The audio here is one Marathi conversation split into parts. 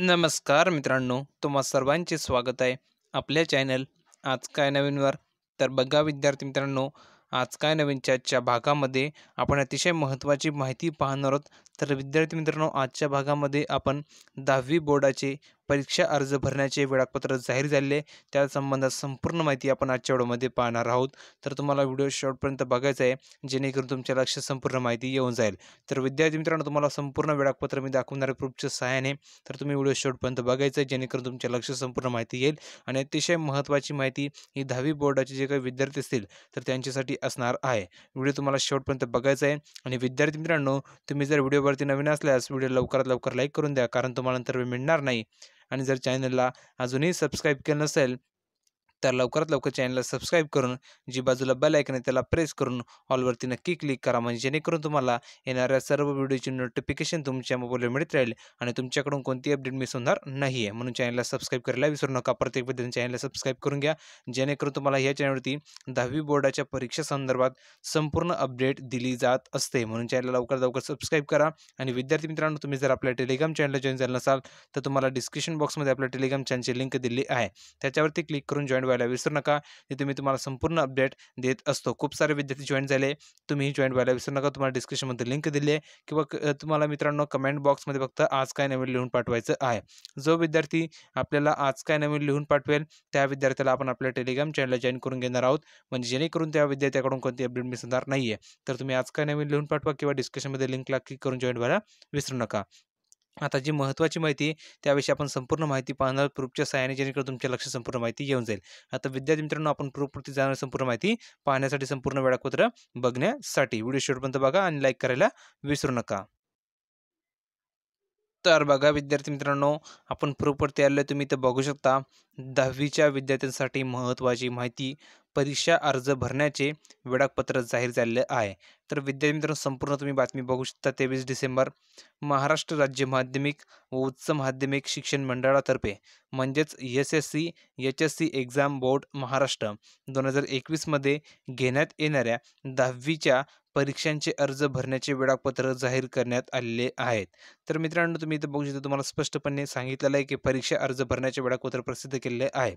नमस्कार मित्रांनो तुम्हा सर्वांचे स्वागत आहे आपल्या चॅनल आज काय नवीनवर तर बघा विद्यार्थी मित्रांनो आज काय नवीनच्या आजच्या भागामध्ये आपण अतिशय महत्त्वाची माहिती पाहणार आहोत तर विद्यार्थी मित्रांनो आजच्या भागामध्ये आपण दहावी बोर्डाचे परीक्षा अर्ज भरण्याचे वेळापत्र जाहीर झालेले त्या संबंधात संपूर्ण माहिती आपण आजच्या व्हिडिओमध्ये पाहणार आहोत तर तुम्हाला व्हिडिओ शॉर्टपर्यंत बघायचा आहे जेणेकरून तुमच्या लक्ष संपूर्ण माहिती येऊन जाईल तर विद्यार्थी मित्रांनो तुम्हाला संपूर्ण वेळापत्र मी दाखवणाऱ्या प्रूफच्या सहाय्याने तर तुम्ही व्हिडिओ शॉर्टपर्यंत बघायचं आहे जेणेकरून तुमच्या लक्ष संपूर्ण माहिती येईल आणि अतिशय महत्त्वाची माहिती ही दहावी बोर्डाचे जे काही विद्यार्थी असतील तर त्यांच्यासाठी असणार आहे व्हिडिओ तुम्हाला शॉर्टपर्यंत बघायचा आहे आणि विद्यार्थी मित्रांनो तुम्ही जर व्हिडिओ चॅनलवरती नवीन असल्यास व्हिडिओ लवकरात लवकर लाईक करून द्या कारण तुम्हाला नंतर मिळणार नाही आणि जर चॅनलला अजूनही सबस्क्राईब केलं नसेल तर लवकरात लवकर चॅनलला सबस्क्राईब करून जी बाजूला बेल आहे त्याला प्रेस करून ऑलवरती नक्की क्लिक करा म्हणजे जेणेकरून तुम्हाला येणाऱ्या सर्व व्हिडिओची नोटिफिकेशन तुमच्या मोबाईलवर मिळत राहील आणि तुमच्याकडून कोणती अपडेट मिस होणार नाही आहे म्हणून चॅनलला सबस्क्राईब करायला विसरू नका प्रत्येक पद्धतीने चॅनलला सबस्क्राईब करून घ्या जेणेकरून तुम्हाला या चॅनलवरती दहावी बोर्डाच्या परीक्षा संदर्भात संपूर्ण अपडेट दिली जात असते म्हणून चॅनलला लवकर लवकर सबस्क्राईब करा आणि विद्यार्थी मित्रांनो तुम्ही जर आपल्या टेलिग्राम चॅनलला जॉईन झाला नसाल तर तुम्हाला डिस्क्रिप्शन बॉक्समध्ये आपल्या टेलिग्राम चॅनलची लिंक दिली आहे त्याच्यावरती क्लिक करून जॉईन व्हायला विसरू नका तिथे मी तुम्हाला संपूर्ण अपडेट देत असतो खूप सारे विद्यार्थी जॉईन झाले तुम्ही जॉईन व्हायला विसरू नका तुम्हाला डिस्क्रिप्शनमध्ये लिंक दिली आहे किंवा तुम्हाला मित्रांनो कमेंट बॉक्समध्ये फक्त आज काय नवीन लिहून पाठवायचं आहे जो विद्यार्थी आपल्याला आज काय नवीन लिहून पाठवेल त्या विद्यार्थ्याला आपण आपल्या टेलिग्राम चॅनलला जॉईन करून घेणार आहोत म्हणजे जेणेकरून त्या विद्यार्थ्याकडून कोणती अपडेट मिसणार नाही आहे तर तुम्ही आज काय नवीन लिहून पाठवा किंवा डिस्क्रिप्शनमध्ये लिंकला क्लिक करून जॉईन व्हायला विसरू नका आता जी महत्त्वाची माहिती त्याविषयी आपण संपूर्ण माहिती पाहणार प्रूफच्या सहाय्याने जेणेकरून तुमच्या लक्ष संपूर्ण माहिती येऊन जाईल आता विद्यार्थी मित्रांनो आपण प्रूफवरती जाणारी संपूर्ण माहिती पाहण्यासाठी संपूर्ण वेळापत्र बघण्यासाठी व्हिडिओ शेवटपर्यंत बघा आणि लाईक करायला विसरू नका तर बघा विद्यार्थी मित्रांनो आपण प्रूफवरती आले तुम्ही तर बघू शकता दहावीच्या विद्यार्थ्यांसाठी महत्त्वाची माहिती परीक्षा अर्ज भरण्याचे वेळापत्र जाहीर झाले आहे तर विद्यार्थी मित्रांनो संपूर्ण तुम्ही बातमी बघू शकता तेवीस डिसेंबर महाराष्ट्र राज्य माध्यमिक व उच्च माध्यमिक शिक्षण मंडळातर्फे म्हणजेच S S C H S C exam board Maharashtra दोन हजार एकवीसमध्ये घेण्यात येणाऱ्या दहावीच्या परीक्षांचे अर्ज भरण्याचे वेळापत्र जाहीर करण्यात आलेले आहेत तर मित्रांनो तुम्ही इथं बघू शकता तुम्हाला स्पष्टपणे सांगितलेलं आहे की परीक्षा अर्ज भरण्याचे वेळापत्र प्रसिद्ध केलेले आहे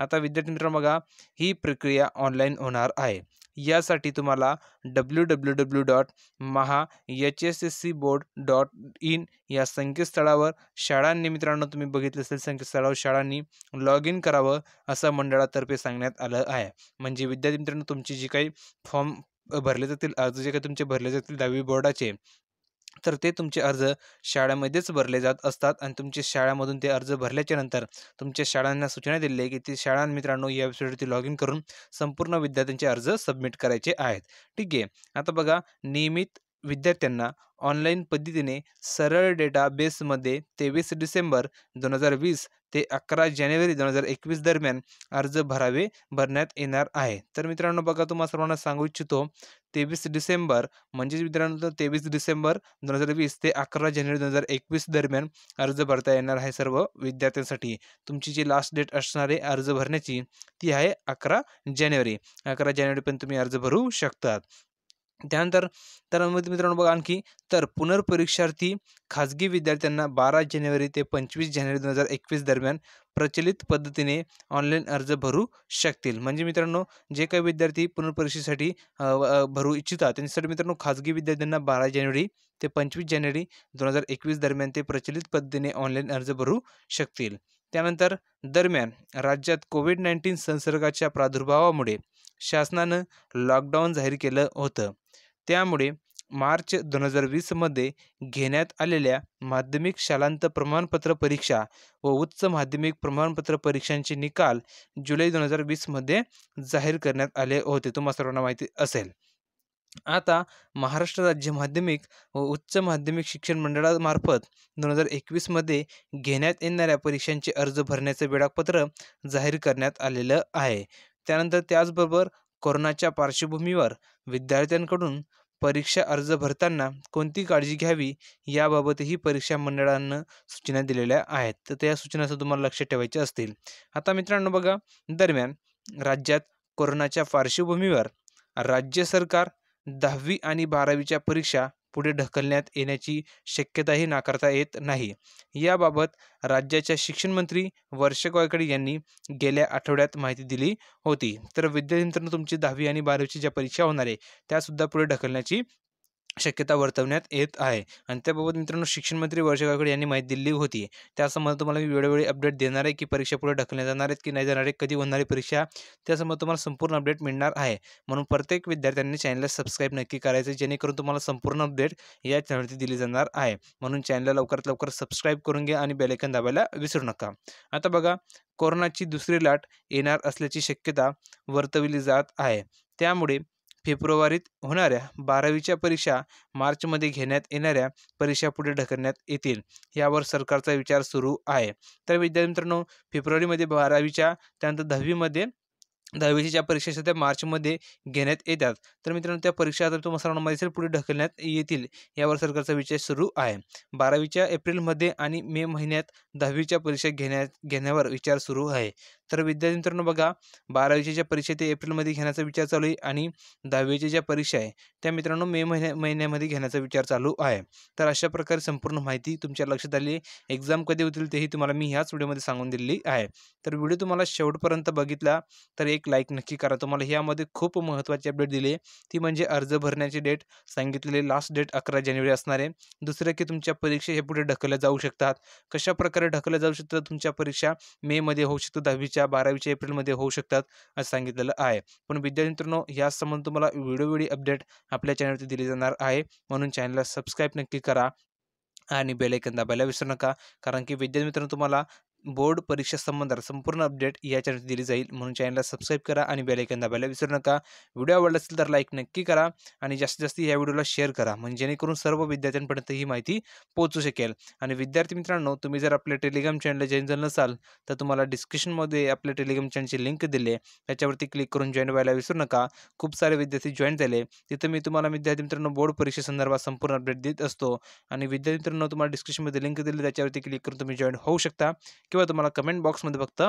आता विद्यार्थी मित्रांनो बघा ही प्रक्रिया ऑनलाईन होणार आहे यासाठी तुम्हाला W W W dot Maha H S S C board dot in या संकेतस्थळावर शाळांनी मित्रांनो तुम्ही बघितलं असेल संकेतस्थळावर शाळांनी लॉग इन करावं असं मंडळातर्फे सांगण्यात आलं आहे म्हणजे विद्यार्थी मित्रांनो तुमची जी काही फॉर्म भरले जातील अर्ज जे काही तुमचे भरले जातील दहावी बोर्डाचे तर ते तुमचे अर्ज शाळेमध्येच भरले जात असतात आणि तुमचे शाळेमधून ते अर्ज भरल्याच्या नंतर तुमच्या शाळांना सूचना दिली आहे की ते शाळा मित्रांनो या वेबसाईटवरती लॉग इन करून संपूर्ण विद्यार्थ्यांचे अर्ज सबमिट करायचे आहेत ठीक आहे आता बघा नियमित विद्यार्थ्यांना ऑनलाईन पद्धतीने सरळ डेटा बेसमध्ये तेवीस डिसेंबर दोन हजार वीस ते अकरा जानेवारी दोन हजार एकवीस दरम्यान अर्ज भरावे भरण्यात येणार आहे तर मित्रांनो बघा तुम्हाला सर्वांना सांगू इच्छितो तेवीस डिसेंबर म्हणजेच मित्रांनो तेवीस डिसेंबर दोन हजार वीस ते अकरा जानेवारी दोन हजार एकवीस दरम्यान अर्ज भरता येणार आहे सर्व विद्यार्थ्यांसाठी तुमची जी लास्ट डेट असणारे अर्ज भरण्याची ती आहे अकरा जानेवारी अकरा जानेवारीपर्यंत तुम्ही अर्ज भरू शकतात त्यानंतर तर मित्रांनो बघा आणखी तर पुनर्परीक्षार्थी खाजगी विद्यार्थ्यांना बारा जानेवारी ते पंचवीस जानेवारी दोन हजार एकवीस दरम्यान प्रचलित पद्धतीने ऑनलाईन अर्ज भरू शकतील म्हणजे मित्रांनो जे काही विद्यार्थी पुनर्परीक्षेसाठी भरू इच्छितात त्यांच्यासाठी मित्रांनो खाजगी विद्यार्थ्यांना बारा जानेवारी ते पंचवीस जानेवारी दोन हजार एकवीस दरम्यान ते प्रचलित पद्धतीने ऑनलाईन अर्ज भरू शकतील त्यानंतर दरम्यान राज्यात कोविड नाईन्टीन संसर्गाच्या प्रादुर्भावामुळे शासनानं लॉकडाऊन जाहीर केलं होतं त्यामुळे मार्च दोन हजार वीसमध्ये घेण्यात आलेल्या माध्यमिक शालांत प्रमाणपत्र परीक्षा व उच्च माध्यमिक प्रमाणपत्र परीक्षांचे निकाल जुलै दोन हजार वीसमध्ये जाहीर करण्यात आले होते तुम्हाला सर्वांना माहिती असेल आता महाराष्ट्र राज्य माध्यमिक व उच्च माध्यमिक शिक्षण मंडळामार्फत दोन हजार एकवीसमध्ये घेण्यात येणाऱ्या परीक्षांचे अर्ज भरण्याचे वेळापत्र जाहीर करण्यात आलेलं आहे त्यानंतर त्याचबरोबर कोरोनाच्या पार्श्वभूमीवर विद्यार्थ्यांकडून परीक्षा अर्ज भरताना कोणती काळजी घ्यावी याबाबतही परीक्षा मंडळानं सूचना दिलेल्या आहेत तर त्या सूचना तुम्हाला लक्ष ठेवायचे असतील आता मित्रांनो बघा दरम्यान राज्यात कोरोनाच्या पार्श्वभूमीवर राज्य सरकार दहावी आणि बारावीच्या परीक्षा पुढे ढकलण्यात येण्याची शक्यताही नाकारता येत नाही याबाबत राज्याच्या मंत्री वर्ष गोयकडे यांनी गेल्या आठवड्यात माहिती दिली होती तर विद्यार्थी मित्रांनो तुमची दहावी आणि बारावीची ज्या परीक्षा होणार आहे त्यासुद्धा पुढे ढकलण्याची शक्यता वर्तवण्यात येत आहे आणि त्याबाबत मित्रांनो शिक्षण मंत्री वर्षा यांनी माहिती दिली होती त्यासंबंध तुम्हाला मी वेळोवेळी अपडेट देणार आहे की परीक्षा पुढे ढकलल्या जाणार आहेत की नाही जाणार आहे कधी होणारी परीक्षा त्यासंबंध तुम्हाला संपूर्ण अपडेट मिळणार आहे म्हणून प्रत्येक विद्यार्थ्यांनी चॅनलला सबस्क्राईब नक्की करायचं जेणेकरून तुम्हाला संपूर्ण अपडेट या चॅनलवरती दिली जाणार आहे म्हणून चॅनलला लवकरात लवकर सबस्क्राईब करून घ्या आणि बेलायकन दाबायला विसरू नका आता बघा कोरोनाची दुसरी लाट येणार असल्याची शक्यता वर्तविली जात आहे त्यामुळे फेब्रुवारीत होणाऱ्या बारावीच्या परीक्षा मार्चमध्ये घेण्यात येणाऱ्या परीक्षा पुढे ढकलण्यात येतील यावर सरकारचा विचार सुरू आहे तर विद्यार्थी मित्रांनो फेब्रुवारीमध्ये बारावीच्या त्यानंतर दहावीमध्ये दहावीच्या ज्या परीक्षा असतात त्या मार्चमध्ये घेण्यात येतात तर मित्रांनो त्या परीक्षा आता तुम्हाला सर्वांना असेल पुढे ढकलण्यात येतील यावर सरकारचा विचार सुरू आहे बारावीच्या एप्रिलमध्ये आणि मे महिन्यात दहावीच्या परीक्षा घेण्यात घेण्यावर विचार सुरू आहे तर विद्यार्थी मित्रांनो बघा बारावीच्या ज्या परीक्षा ते एप्रिलमध्ये घेण्याचा विचार चालू आहे आणि दहावीच्या ज्या परीक्षा आहे त्या मित्रांनो मे महिन्या महिन्यामध्ये घेण्याचा विचार चालू आहे तर अशा प्रकारे संपूर्ण माहिती तुमच्या लक्षात आली आहे एक्झाम कधी होतील तेही तुम्हाला मी ह्याच व्हिडिओमध्ये सांगून दिलेली आहे तर व्हिडिओ तुम्हाला शेवटपर्यंत बघितला तर एक लाईक नक्की करा तुम्हाला ह्यामध्ये खूप महत्त्वाची अपडेट दिली आहे ती म्हणजे अर्ज भरण्याची डेट सांगितलेली लास्ट डेट अकरा जानेवारी असणार आहे दुसरं की तुमच्या परीक्षा हे पुढे ढकलल्या जाऊ शकतात कशा प्रकारे ढकलल्या जाऊ शकतात तुमच्या परीक्षा मेमध्ये होऊ शकतो दहावीच्या परीक्षा बारावीच्या एप्रिलमध्ये होऊ शकतात असं सांगितलेलं आहे पण विद्यार्थी मित्रांनो यासंबंधी तुम्हाला वेळोवेळी अपडेट आपल्या चॅनलवरती दिली जाणार आहे म्हणून चॅनलला सबस्क्राईब नक्की करा आणि बेलायकन दाबायला विसरू नका कारण की विद्यार्थी मित्रांनो तुम्हाला बोर्ड परीक्षा संबंधात संपूर्ण अपडेट या चॅनल दिली जाईल म्हणून चॅनलला सबस्क्राईब करा आणि बेलायकन दाबायला विसरू नका व्हिडिओ आवडला असेल तर लाईक नक्की करा आणि जास्तीत जास्त या व्हिडिओला शेअर करा म्हणजे जेणेकरून सर्व विद्यार्थ्यांपर्यंत ही माहिती पोहोचू शकेल आणि विद्यार्थी मित्रांनो तुम्ही जर आपल्या टेलिग्राम चॅनलला जॉईन झालं नसाल तर तुम्हाला डिस्क्रिप्शनमध्ये आपल्या टेलिग्राम चॅनलची लिंक दिले त्याच्यावरती क्लिक करून जॉईन व्हायला विसरू नका खूप सारे विद्यार्थी जॉईन झाले तिथं मी तुम्हाला विद्यार्थी मित्रांनो बोर्ड परीक्षेसंदर्भात संपूर्ण अपडेट देत असतो आणि विद्यार्थी मित्रांनो तुम्हाला डिस्क्रिप्शनमध्ये लिंक दिली त्याच्यावरती क्लिक करून तुम्ही जॉईन होऊ शकता किंवा तुम्हाला कमेंट बॉक्समध्ये फक्त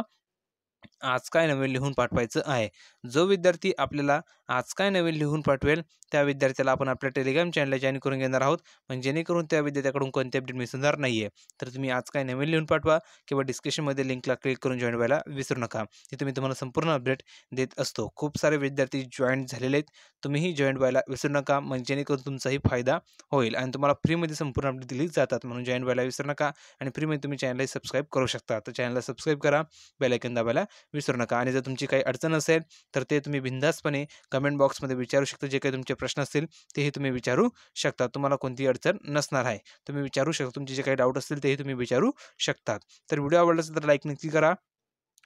आज काय नवीन लिहून पाठवायचं आहे जो विद्यार्थी आपल्याला आज काय नवीन लिहून पाठवेल त्या विद्यार्थ्याला आपण आपल्या टेलिग्राम चॅनलला जॉईन करून घेणार आहोत पण जेणेकरून त्या विद्यार्थ्याकडून कोणते अपडेट मिस होणार नाही आहे तर तुम्ही आज काय नवीन लिहून पाठवा किंवा डिस्क्रिप्शनमध्ये लिंकला क्लिक करून जॉईन व्हायला विसरू नका तिथे मी तुम्हाला संपूर्ण अपडेट देत असतो खूप सारे विद्यार्थी जॉईन झालेले आहेत तुम्हीही जॉईन व्हायला विसरू नका म्हणजे जेणेकरून तुमचाही फायदा होईल आणि तुम्हाला फ्रीमध्ये संपूर्ण अपडेट दिली जातात म्हणून जॉईन व्हायला विसरू नका आणि फ्रीमध्ये तुम्ही चॅनलही सबस्क्राईब करू शकता तर चॅनलला सबस्क्राईब करा बेलायकन दाबायला विसरू नका आणि जर तुमची काही अडचण असेल तर ते तुम्ही बिंदासपणे कमेंट बॉक्समध्ये विचारू शकता जे काही तुमचे प्रश्न असतील तेही तुम्ही विचारू शकता तुम्हाला कोणतीही अडचण नसणार आहे तुम्ही विचारू शकता तुमचे जे काही डाऊट असतील तेही तुम्ही विचारू शकता तर व्हिडिओ आवडला असेल तर लाईक नक्की करा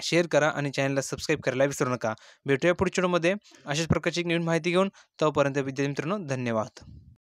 शेअर करा आणि चॅनलला सबस्क्राईब करायला विसरू नका भेटूया पुढच्या मध्ये अशाच प्रकारची नवीन माहिती घेऊन तोपर्यंत विद्यार्थी मित्रांनो धन्यवाद